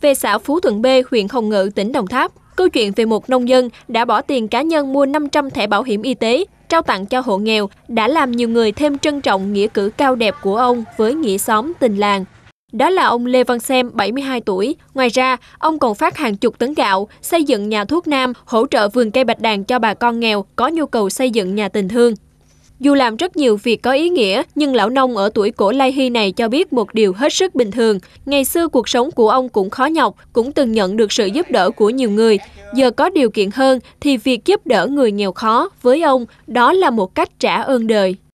về xã Phú Thuận B, huyện Hồng Ngự, tỉnh Đồng Tháp. Câu chuyện về một nông dân đã bỏ tiền cá nhân mua 500 thẻ bảo hiểm y tế trao tặng cho hộ nghèo đã làm nhiều người thêm trân trọng nghĩa cử cao đẹp của ông với nghĩa xóm tình làng. Đó là ông Lê Văn Xem, 72 tuổi. Ngoài ra, ông còn phát hàng chục tấn gạo, xây dựng nhà thuốc nam, hỗ trợ vườn cây bạch đàn cho bà con nghèo có nhu cầu xây dựng nhà tình thương. Dù làm rất nhiều việc có ý nghĩa, nhưng lão nông ở tuổi cổ Lai Hy này cho biết một điều hết sức bình thường. Ngày xưa cuộc sống của ông cũng khó nhọc, cũng từng nhận được sự giúp đỡ của nhiều người. Giờ có điều kiện hơn thì việc giúp đỡ người nghèo khó với ông đó là một cách trả ơn đời.